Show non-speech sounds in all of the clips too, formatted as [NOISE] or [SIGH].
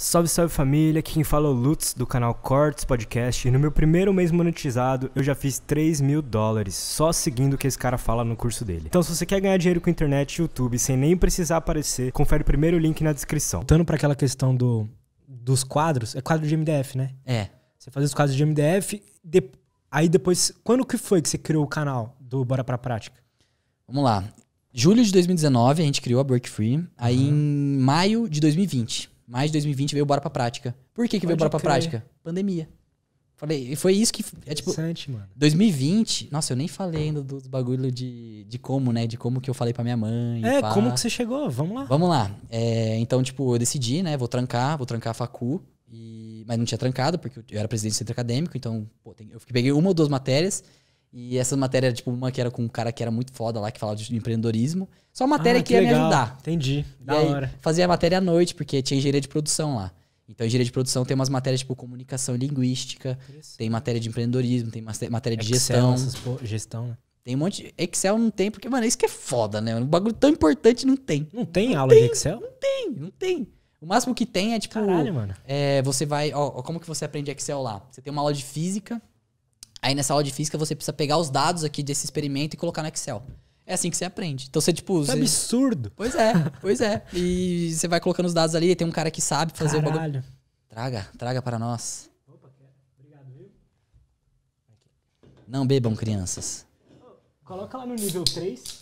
Salve, salve família, quem fala é o Lutz do canal Cortes Podcast e no meu primeiro mês monetizado eu já fiz 3 mil dólares só seguindo o que esse cara fala no curso dele. Então se você quer ganhar dinheiro com internet e YouTube sem nem precisar aparecer, confere o primeiro link na descrição. Voltando para aquela questão do, dos quadros, é quadro de MDF, né? É. Você fazia os quadros de MDF, de, aí depois, quando que foi que você criou o canal do Bora Pra Prática? Vamos lá. Julho de 2019 a gente criou a Break Free, aí uhum. em maio de 2020 de 2020 veio bora pra prática. Por que, que veio bora pra prática? Pandemia. Falei, e foi isso que. É tipo. Mano. 2020. Nossa, eu nem falei ainda dos bagulho de, de como, né? De como que eu falei pra minha mãe. É, pá. como que você chegou? Vamos lá. Vamos lá. É, então, tipo, eu decidi, né? Vou trancar, vou trancar a Facu. E, mas não tinha trancado, porque eu era presidente do centro acadêmico, então pô, tem, eu peguei uma ou duas matérias e essa matéria era tipo uma que era com um cara que era muito foda lá, que falava de empreendedorismo. Só ah, matéria ah, que, que, ia legal. me ajudar. Entendi. Da e hora. Fazia a matéria à noite, porque tinha engenharia de produção lá. Então, engenharia de produção tem umas matérias tipo comunicação linguística, tem matéria de empreendedorismo, tem matéria de Excel, gestão. Gestão, né? Tem um monte. De... Excel não tem, porque, mano, é isso que é foda, né? Um bagulho tão importante não tem. Não tem não aula tem, de Excel? Não tem, não tem. O máximo que tem é tipo. Caralho, mano. É, você vai. Ó, como que você aprende Excel lá? Você tem uma aula de física Aí nessa aula de física você precisa pegar os dados aqui desse experimento e colocar no Excel. É assim que você aprende. Então você, tipo. Isso você... é absurdo. Pois é, pois é. E você vai colocando os dados ali, tem um cara que sabe fazer Caralho. o bagulho. Traga, traga para nós. Opa, obrigado, viu? Não bebam, crianças. coloca lá no nível 3.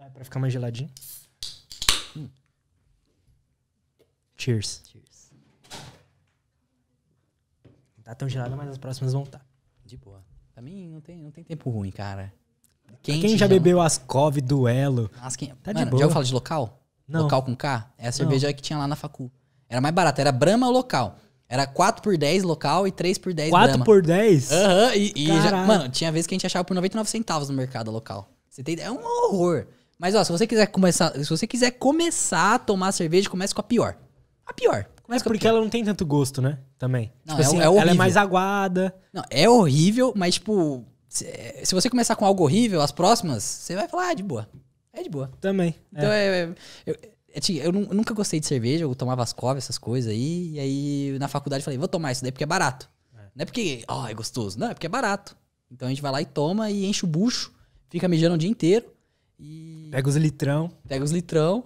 É, pra ficar mais geladinho. Hum. Cheers. Cheers. Não tá tão gelada, mas as próximas vão estar. Tá. De boa. Pra mim não tem, não tem tempo ruim, cara. Quente, quem já não. bebeu Ascov, Duelo. As quem... Tá Mano, de boa. Já ouviu falar de local? Não. Local com K? É a cerveja não. que tinha lá na facu. Era mais barata, era Brahma ou local. Era 4 por 10 local e 3 por 10 4 Brahma. por 10? Aham, uhum, e, e já, mano, tinha vezes que a gente achava por 99 centavos no mercado local. Você tem É um horror. Mas ó, se você quiser começar, se você quiser começar a tomar cerveja, comece com a pior. A pior. Mas porque ela não tem tanto gosto, né? Também. Não, tipo é, assim, é, é horrível. Ela é mais aguada. Não, é horrível, mas tipo, se, eh, se, você começar com algo horrível, as próximas, você vai falar, ah, de boa. É de boa. Também. É. Então é. é eu, é, eu, eu, nunca gostei de cerveja, eu tomava covas, essas coisas aí. E aí na faculdade eu falei, vou tomar isso daí porque é barato. Não é porque, ó, oh, é gostoso. Não, é porque é barato. Então a gente vai lá e toma e enche o bucho, fica mijando o dia inteiro. E... Pega os litrão. Pega os litrão.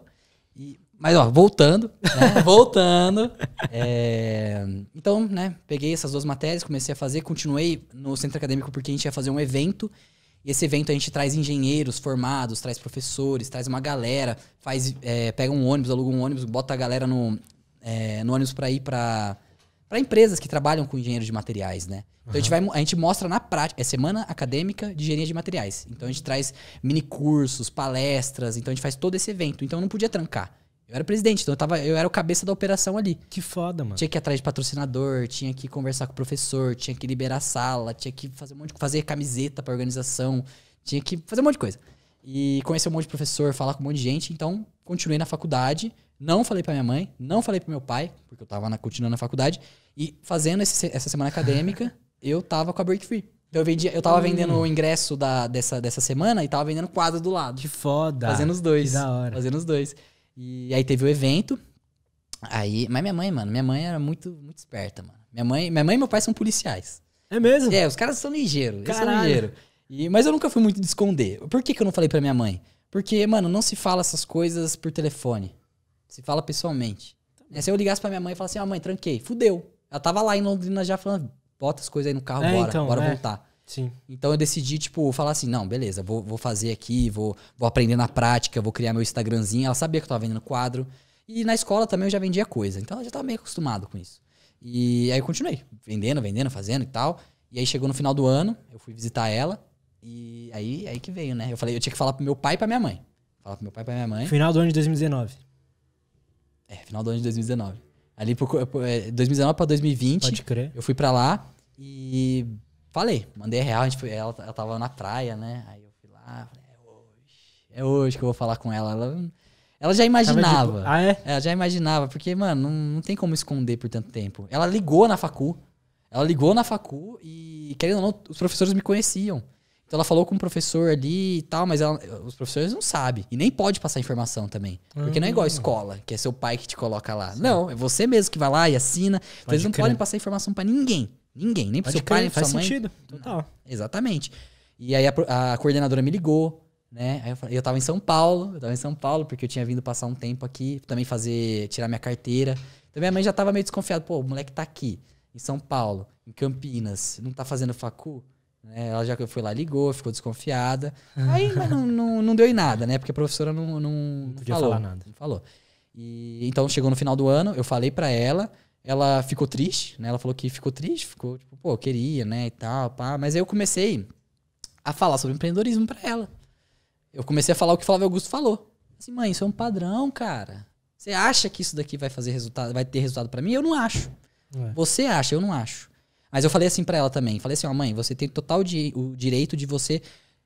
E... Mas, ó, voltando, né? [LAUGHS] voltando. É... Então, né, peguei essas duas matérias, comecei a fazer, continuei no centro acadêmico porque a gente ia fazer um evento. E esse evento a gente traz engenheiros formados, traz professores, traz uma galera, faz, é, pega um ônibus, aluga um ônibus, bota a galera no, é, no ônibus para ir para para empresas que trabalham com engenheiros de materiais, né? Então uhum. a, gente vai, a gente mostra na prática, é semana acadêmica de engenharia de materiais. Então a gente traz mini cursos, palestras, então a gente faz todo esse evento. Então não podia trancar. Eu era presidente, então eu, tava, eu era o cabeça da operação ali. Que foda, mano. Tinha que ir atrás de patrocinador, tinha que conversar com o professor, tinha que liberar a sala, tinha que fazer um monte de, fazer camiseta pra organização, tinha que fazer um monte de coisa. E conhecer um monte de professor, falar com um monte de gente, então continuei na faculdade, não falei pra minha mãe, não falei pro meu pai, porque eu tava na, continuando na faculdade, e fazendo esse, essa semana acadêmica, [LAUGHS] eu tava com a Break Free. Então eu, vendia, eu tava hum. vendendo o ingresso da, dessa, dessa semana e tava vendendo quadro do lado. Que foda. Fazendo os dois. Que da hora. Fazendo os dois. E aí teve o evento. Aí, mas minha mãe, mano, minha mãe era muito, muito esperta, mano. Minha mãe, minha mãe e meu pai são policiais. É mesmo? É, os caras são ligeiros. Eles são ligeiros. E, mas eu nunca fui muito de esconder. Por que, que eu não falei pra minha mãe? Porque, mano, não se fala essas coisas por telefone. Se fala pessoalmente. Tá se eu ligasse pra minha mãe e falasse assim, ó, mãe, tranquei, fudeu. Ela tava lá em Londrina já falando, bota as coisas aí no carro, é, bora, então, bora é. voltar. Sim. Então eu decidi, tipo, falar assim: não, beleza, vou, vou fazer aqui, vou, vou aprender na prática, vou criar meu Instagramzinho. Ela sabia que eu tava vendendo quadro. E na escola também eu já vendia coisa. Então ela já tava meio acostumado com isso. E aí eu continuei, vendendo, vendendo, fazendo e tal. E aí chegou no final do ano, eu fui visitar ela. E aí, aí que veio, né? Eu falei, eu tinha que falar pro meu pai e pra minha mãe. Falar pro meu pai e pra minha mãe. Final do ano de 2019. É, final do ano de 2019. Ali, por, 2019 é, pra 2020. Pode crer. Eu fui pra lá e Falei, mandei real, a gente foi, ela, ela tava na praia, né? Aí eu fui lá, falei, é hoje, é hoje que eu vou falar com ela. Ela, ela já imaginava. Tipo, ah, é? Ela já imaginava, porque, mano, não, não tem como esconder por tanto tempo. Ela ligou na facu, ela ligou na facu e, querendo ou não, os professores me conheciam. Então ela falou com o professor ali e tal, mas ela, os professores não sabem. E nem pode passar informação também. Porque hum. não é igual a ah. escola, que é seu pai que te coloca lá. Sim. Não, é você mesmo que vai lá e assina. Então eles não crer. podem passar informação para ninguém. Ninguém, nem pro Pode seu pai, nem pra sua mãe. sentido, total. Não, exatamente. E aí a, a, coordenadora me ligou, né? Aí eu, falei, eu tava em São Paulo, eu tava em São Paulo, porque eu tinha vindo passar um tempo aqui, também fazer, tirar minha carteira. Então minha mãe já tava meio desconfiada, pô, o moleque tá aqui, em São Paulo, em Campinas, não tá fazendo facu? Né? Ela já foi lá, ligou, ficou desconfiada. [LAUGHS] Aí não, não, não, deu em nada, né? Porque a professora não, não, não podia falou, falar nada. Não falou. E, então chegou no final do ano, eu falei para ela, ela ficou triste, né? Ela falou que ficou triste, ficou tipo, pô, queria, né, e tal, pá. Mas aí eu comecei a falar sobre empreendedorismo para ela. Eu comecei a falar o que Flávio Augusto falou. Assim, mãe, isso é um padrão, cara. Você acha que isso daqui vai fazer resultado, vai ter resultado para mim? Eu não acho. É. Você acha, eu não acho. Mas eu falei assim para ela também, falei assim, ó, oh, mãe, você tem total di o direito de você,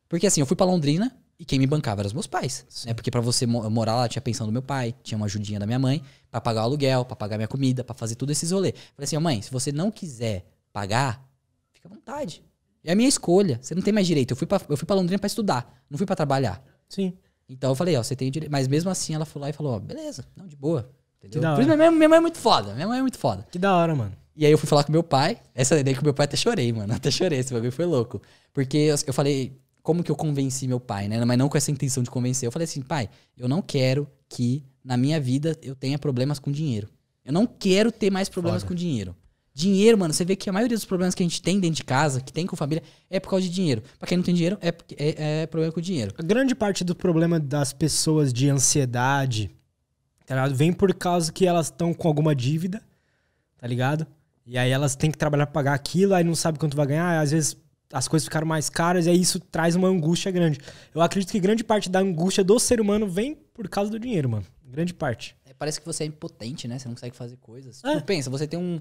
porque assim, eu fui para Londrina, e quem me bancava eram os meus pais. é Né? Porque para você morar lá, tinha a pensão do meu pai, tinha uma ajudinha da minha mãe, para pagar o aluguel, para pagar minha comida, para fazer tudo esse isolê. Falei assim, mãe, se você não quiser pagar, fica à vontade. É a minha escolha. Você não tem mais direito. Eu fui pra, eu fui pra Londrina para estudar, não fui para trabalhar. Sim. Então eu falei, ó, você tem direito. Mas mesmo assim ela foi lá e falou, ó, beleza, não, de boa. Entendeu? Por isso minha, mãe é muito foda. Minha mãe é muito foda. Que da hora, mano. E aí eu fui falar com meu pai. Essa ideia com meu pai até chorei, mano. [LAUGHS] Até chorei. Esse bagulho foi louco. Porque eu, eu falei, como que eu convenci meu pai, né? Mas não com essa intenção de convencer. Eu falei assim, pai, eu não quero que na minha vida eu tenha problemas com dinheiro. Eu não quero ter mais problemas Foda. com dinheiro. Dinheiro, mano, você vê que a maioria dos problemas que a gente tem dentro de casa, que tem com a família, é por causa de dinheiro. Pra quem não tem dinheiro, é, é, é problema com dinheiro. A grande parte do problema das pessoas de ansiedade, tá ligado? Vem por causa que elas estão com alguma dívida, tá ligado? E aí elas têm que trabalhar pra pagar aquilo, aí não sabe quanto vai ganhar, às vezes as coisas ficaram mais caras e aí isso traz uma angústia grande. Eu acredito que grande parte da angústia do ser humano vem por causa do dinheiro, mano. Grande parte. É, parece que você é impotente, né? Você não consegue fazer coisas. É. Tipo, pensa, você tem um.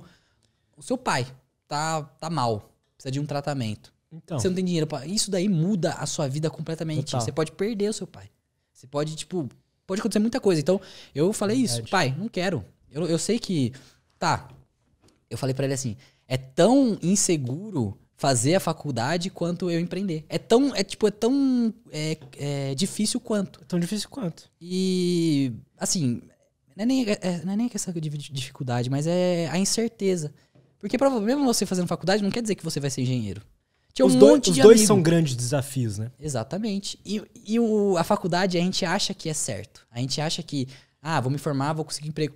O seu pai tá, tá mal, precisa de um tratamento. Então. Você não tem dinheiro para Isso daí muda a sua vida completamente. Total. Você pode perder o seu pai. Você pode, tipo. Pode acontecer muita coisa. Então, eu falei Verdade. isso. Pai, não quero. Eu, eu sei que. Tá. Eu falei para ele assim. É tão inseguro fazer a faculdade quanto eu empreender. É tão, é tipo, é tão é, é difícil quanto. É tão difícil quanto. E, assim, não é nem, é, é não é nem questão de dificuldade, mas é a incerteza. Porque mesmo você fazendo faculdade não quer dizer que você vai ser engenheiro. Tinha um os dois, monte de os dois são grandes desafios, né? Exatamente. E, e o, a faculdade a gente acha que é certo. A gente acha que, ah, vou me formar, vou conseguir emprego.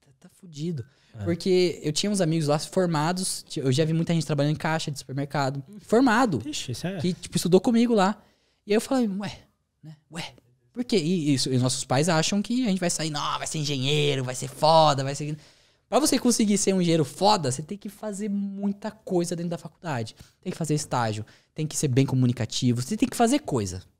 Puta, tá fudido. É. Porque eu tinha uns amigos lá formados, eu já vi muita gente trabalhando em caixa de supermercado, formado. Ixi, isso é... Que, tipo, estudou comigo lá. E aí eu falei, ué, né? Ué. Por quê? E, isso, e nossos pais acham que a gente vai sair, não, vai ser engenheiro, vai ser foda, vai ser. Pra você conseguir ser um engenheiro foda, você tem que fazer muita coisa dentro da faculdade. Tem que fazer estágio, tem que ser bem comunicativo, você tem que fazer coisa.